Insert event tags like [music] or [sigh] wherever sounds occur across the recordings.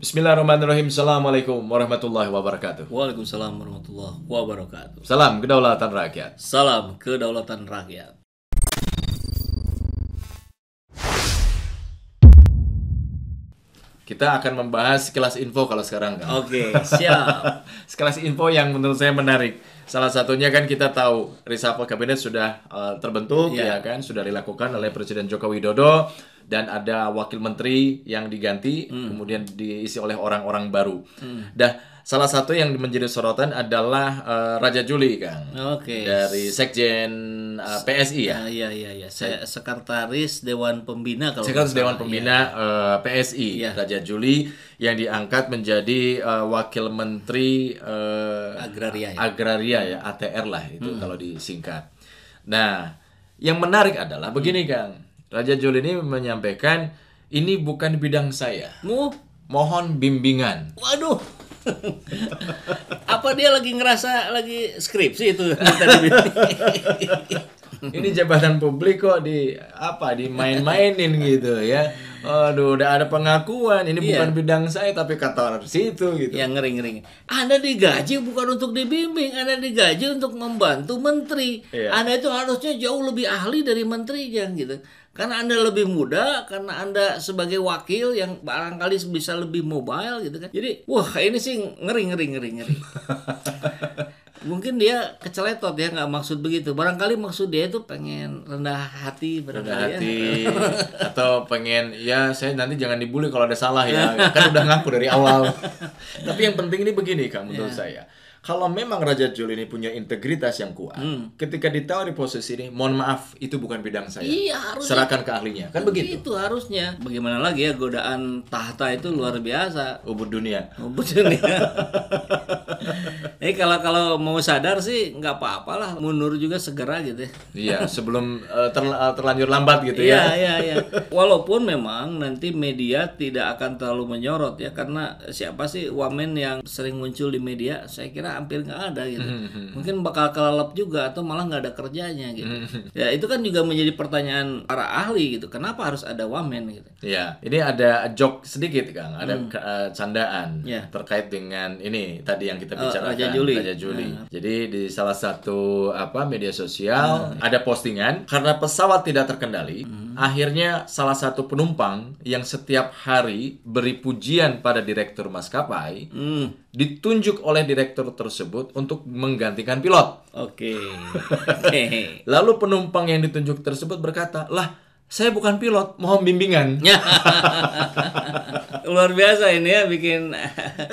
Bismillahirrahmanirrahim. Assalamualaikum warahmatullahi wabarakatuh. Waalaikumsalam warahmatullahi wabarakatuh. Salam kedaulatan rakyat. Salam kedaulatan rakyat. Kita akan membahas kelas info kalau sekarang kan. Oke, okay, [laughs] siap. sekelas info yang menurut saya menarik. Salah satunya kan kita tahu reshuffle kabinet sudah uh, terbentuk yeah. ya kan, sudah dilakukan oleh Presiden Joko Widodo dan ada wakil menteri yang diganti hmm. kemudian diisi oleh orang-orang baru. Hmm. Dah salah satu yang menjadi sorotan adalah uh, Raja Juli Kang. Oke. Okay. Dari Sekjen uh, eh, PSI ya. Iya uh, iya iya. iya. Sekretaris Dewan Pembina kalau Sekretaris Dewan Pembina ya. uh, eh, PSI ya. Raja Juli yang diangkat menjadi uh, wakil menteri uh, agraria ya. Agraria ya, ATR lah itu hmm. kalau disingkat. Nah, yang menarik adalah begini hmm. Kang Raja Jul ini menyampaikan ini bukan bidang saya. Mu? Mohon bimbingan. Waduh. Apa dia lagi ngerasa lagi skripsi itu [laughs] Ini jabatan publik kok di apa di main mainin gitu ya. Aduh, udah ada pengakuan. Ini iya. bukan bidang saya, tapi kata orang situ gitu. Yang ngering-ngering. Anda digaji bukan untuk dibimbing, Anda digaji untuk membantu menteri. Iya. Anda itu harusnya jauh lebih ahli dari menteri menterinya gitu. Karena Anda lebih muda, karena Anda sebagai wakil yang barangkali bisa lebih mobile gitu kan. Jadi, wah ini sih ngering ngeri ngering ngeri. [laughs] mungkin dia keceletot ya nggak maksud begitu barangkali maksud dia itu pengen rendah hati rendah ya. hati atau pengen ya saya nanti jangan dibully kalau ada salah ya [laughs] kan udah ngaku dari awal [laughs] tapi yang penting ini begini kak menurut yeah. saya kalau memang Raja Jul ini punya integritas yang kuat, hmm. ketika ditawari posisi ini, mohon maaf itu bukan bidang saya. Iya, harusnya. Serahkan ke ahlinya. Kan iya, begitu. Itu harusnya. Bagaimana lagi ya godaan tahta itu luar biasa. Ubur dunia. Ubur dunia. [laughs] Ini kalau kalau mau sadar sih nggak apa-apalah, mundur juga segera gitu. ya. iya, sebelum uh, eh, terl eh, terlanjur lambat gitu ya. Iya, iya, iya. Walaupun memang nanti media tidak akan terlalu menyorot ya karena siapa sih wamen yang sering muncul di media? Saya kira hampir nggak ada gitu mm-hmm. mungkin bakal kelelep juga atau malah nggak ada kerjanya gitu mm-hmm. ya itu kan juga menjadi pertanyaan para ahli gitu kenapa harus ada wamen gitu ya ini ada joke sedikit kang ada mm. uh, candaan yeah. terkait dengan ini tadi yang kita eh, bicarakan uh, Raja Juli, Raja Juli. Nah. jadi di salah satu apa media sosial ada postingan karena pesawat tidak terkendali mm Akhirnya salah satu penumpang yang setiap hari beri pujian pada direktur maskapai mm. ditunjuk oleh direktur tersebut untuk menggantikan pilot. Oke. Okay. [laughs] Okay. Lalu penumpang yang ditunjuk tersebut berkata, "Lah, saya bukan pilot, mohon bimbingan. Ya. Luar biasa ini ya bikin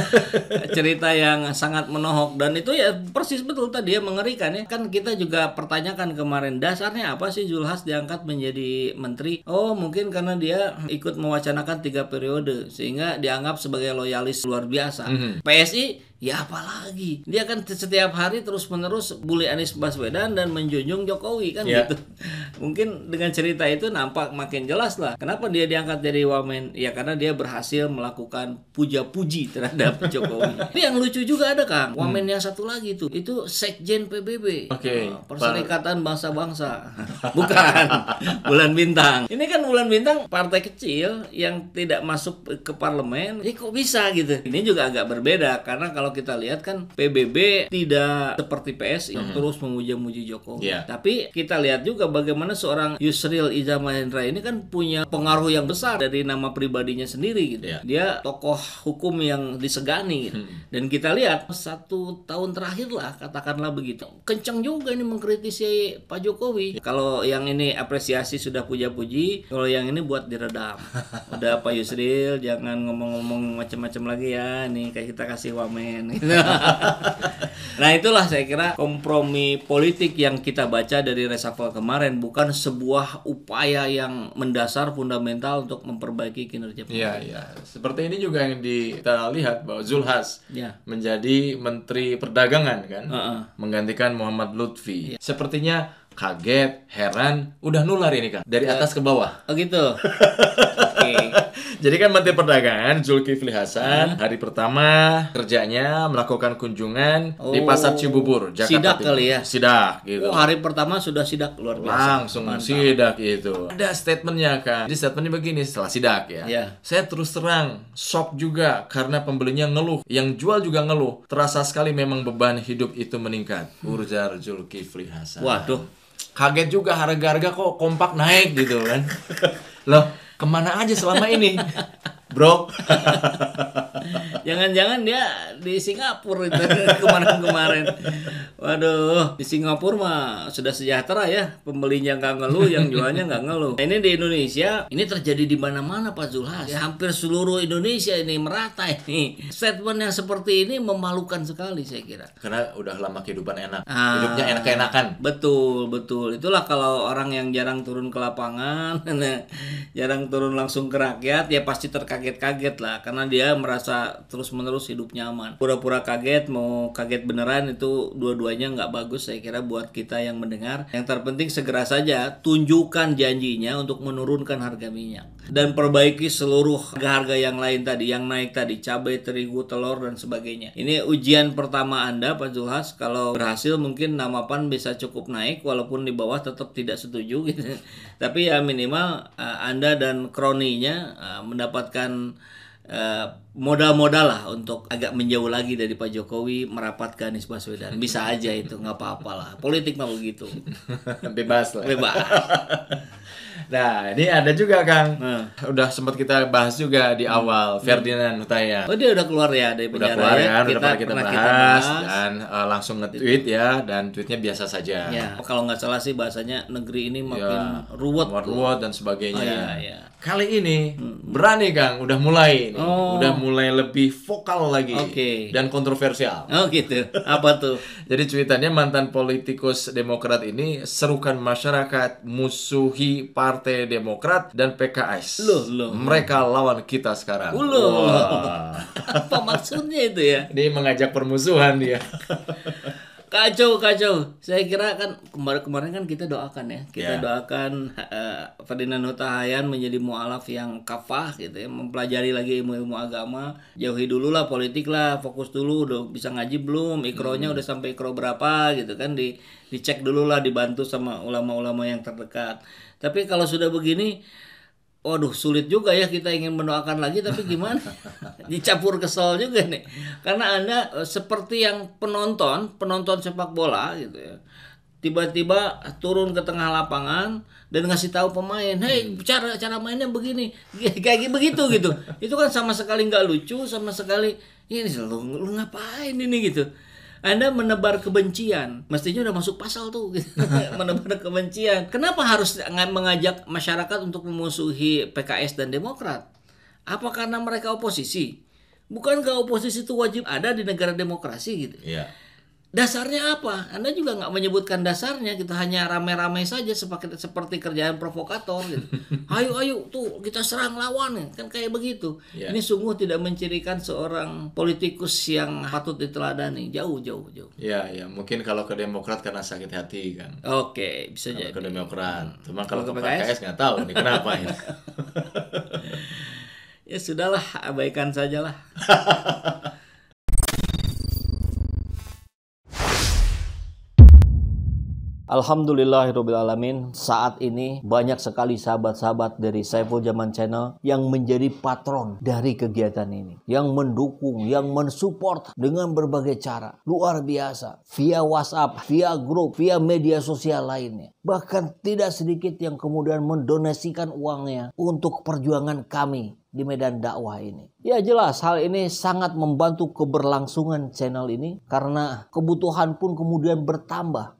[laughs] cerita yang sangat menohok dan itu ya persis betul tadi ya mengerikan ya. Kan kita juga pertanyakan kemarin dasarnya apa sih Julhas diangkat menjadi menteri? Oh, mungkin karena dia ikut mewacanakan tiga periode sehingga dianggap sebagai loyalis luar biasa. Mm -hmm. PSI ya apalagi dia kan setiap hari terus menerus bully Anies Baswedan dan menjunjung Jokowi kan ya. gitu [laughs] mungkin dengan cerita itu nampak makin jelas lah kenapa dia diangkat dari wamen ya karena dia berhasil melakukan puja-puji terhadap [laughs] Jokowi tapi yang lucu juga ada kang hmm. wamen hmm. yang satu lagi tuh itu sekjen PBB okay. Oh, Perserikatan Bangsa-Bangsa [laughs] bukan bulan bintang ini kan bulan bintang partai kecil yang tidak masuk ke parlemen ini ya, kok bisa gitu ini juga agak berbeda karena kalau kalau kita lihat kan PBB tidak seperti PSI mm -hmm. terus memuja-muji Jokowi. Yeah. Tapi kita lihat juga bagaimana seorang Yusril Iza Mahendra ini kan punya pengaruh yang besar dari nama pribadinya sendiri gitu. Yeah. Dia tokoh hukum yang disegani gitu. Dan kita lihat satu tahun terakhir lah katakanlah begitu. kenceng juga ini mengkritisi Pak Jokowi. Yeah. Kalau yang ini apresiasi sudah puja-puji, kalau yang ini buat diredam. [laughs] Udah Pak Yusril jangan ngomong-ngomong macam-macam lagi ya. Nih kayak kita kasih wamen [laughs] nah itulah saya kira kompromi politik yang kita baca dari reshuffle kemarin bukan sebuah upaya yang mendasar fundamental untuk memperbaiki kinerja ya ya. Seperti ini juga yang di, kita lihat bahwa Zulhas ya. menjadi Menteri Perdagangan kan, uh -uh. menggantikan Muhammad Lutfi. Ya. Sepertinya kaget, heran, udah nular ini kan dari iya. atas ke bawah. Oh gitu. [laughs] Oke. Okay. Jadi kan Menteri Perdagangan Zulkifli Hasan hmm. hari pertama kerjanya melakukan kunjungan oh. di Pasar Cibubur, Jakarta. Sidak Timur. kali ya. Sidak gitu. Oh, hari pertama sudah sidak luar biasa. Langsung Mantap. sidak itu Ada statementnya kan. Jadi statementnya begini setelah sidak ya. Yeah. Saya terus terang shock juga karena pembelinya ngeluh, yang jual juga ngeluh. Terasa sekali memang beban hidup itu meningkat. Hmm. Zulkifli Hasan. Waduh. Kaget juga harga-harga kok kompak naik gitu kan. [laughs] Loh, kemana aja selama ini bro [laughs] jangan-jangan dia di Singapura itu [laughs] kemarin-kemarin waduh di Singapura mah sudah sejahtera ya pembelinya nggak ngeluh yang jualnya nggak ngeluh nah, ini di Indonesia ini terjadi di mana-mana Pak Zulhas ya, hampir seluruh Indonesia ini merata ini statement yang seperti ini memalukan sekali saya kira karena udah lama kehidupan enak ah, hidupnya enak-enakan betul betul itulah kalau orang yang jarang turun ke lapangan [laughs] jarang turun langsung ke rakyat ya pasti terkaget kaget-kaget lah karena dia merasa terus-menerus hidup nyaman. Pura-pura kaget mau kaget beneran itu dua-duanya nggak bagus saya kira buat kita yang mendengar. Yang terpenting segera saja tunjukkan janjinya untuk menurunkan harga minyak dan perbaiki seluruh harga-harga yang lain tadi yang naik tadi cabai, terigu, telur dan sebagainya. Ini ujian pertama Anda Pak Zulhas kalau berhasil mungkin nama PAN bisa cukup naik walaupun di bawah tetap tidak setuju gitu. [laughs] Tapi ya minimal eh, Anda dan kroninya eh, mendapatkan memberikan eh, modal-modal lah untuk agak menjauh lagi dari Pak Jokowi merapat ke Anies Baswedan bisa aja itu nggak apa apalah politik mau begitu [laughs] bebas lah bebas Nah, ini ada juga Kang. Nah. Udah sempat kita bahas juga di hmm. awal hmm. Ferdinand Hutaya. Oh, dia udah keluar ya dari penjara. Udah keluar ya, kan? Kita, udah kita bahas, kita bahas dan uh, langsung nge-tweet ya dan tweetnya biasa saja. Ya, kalau nggak salah sih bahasanya negeri ini iya, makin ya, ruwet. Ruwet dan sebagainya. Oh, iya, iya. Kali ini hmm. berani Kang, udah mulai nih. Oh. Udah mulai lebih vokal lagi okay. dan kontroversial. Oh, gitu. Apa tuh? [laughs] Jadi cuitannya mantan politikus Demokrat ini serukan masyarakat musuhi para Partai Demokrat dan PKS. Loh, loh. Mereka lawan kita sekarang. Loh. Wow. [laughs] Apa maksudnya itu ya? Dia mengajak permusuhan dia. [laughs] kacau kacau saya kira kan kemarin kemarin kan kita doakan ya kita yeah. doakan uh, Ferdinand Hutahayan menjadi mualaf yang kafah gitu ya mempelajari lagi ilmu-ilmu agama jauhi dulu lah politik lah fokus dulu udah bisa ngaji belum ikronya hmm. udah sampai ikro berapa gitu kan di dicek dulu lah dibantu sama ulama-ulama yang terdekat tapi kalau sudah begini Waduh sulit juga ya kita ingin mendoakan lagi tapi gimana? [laughs] dicampur kesel juga nih karena anda eh, seperti yang penonton penonton sepak bola gitu ya tiba-tiba turun ke tengah lapangan dan ngasih tahu pemain, hei cara cara mainnya begini, kayak begitu gitu. [laughs] Itu kan sama sekali nggak lucu, sama sekali ini lu, lu ngapain ini gitu. Anda menebar kebencian, mestinya udah masuk pasal tuh, gitu. [laughs] menebar kebencian. Kenapa harus mengajak masyarakat untuk memusuhi PKS dan Demokrat? Apa karena mereka oposisi? Bukankah oposisi itu wajib ada di negara demokrasi gitu? Iya. Dasarnya apa? Anda juga nggak menyebutkan dasarnya, kita hanya rame-rame saja seperti, seperti kerjaan provokator. Gitu. [laughs] ayo, ayo, tuh kita serang lawan, ya, kan kayak begitu. Yeah. Ini sungguh tidak mencirikan seorang politikus yang patut diteladani, jauh, jauh, jauh. Ya, ya, mungkin kalau ke Demokrat karena sakit hati kan. Oke, bisa kalau jadi. Ke Demokrat, cuma kalau, kalau ke PKS nggak tahu ini kenapa [laughs] ya ya sudahlah abaikan sajalah [laughs] Alhamdulillahirrahmanirrahim Saat ini banyak sekali sahabat-sahabat dari Saiful Zaman Channel Yang menjadi patron dari kegiatan ini Yang mendukung, yang mensupport dengan berbagai cara Luar biasa Via WhatsApp, via grup, via media sosial lainnya Bahkan tidak sedikit yang kemudian mendonasikan uangnya Untuk perjuangan kami di medan dakwah ini. Ya jelas hal ini sangat membantu keberlangsungan channel ini karena kebutuhan pun kemudian bertambah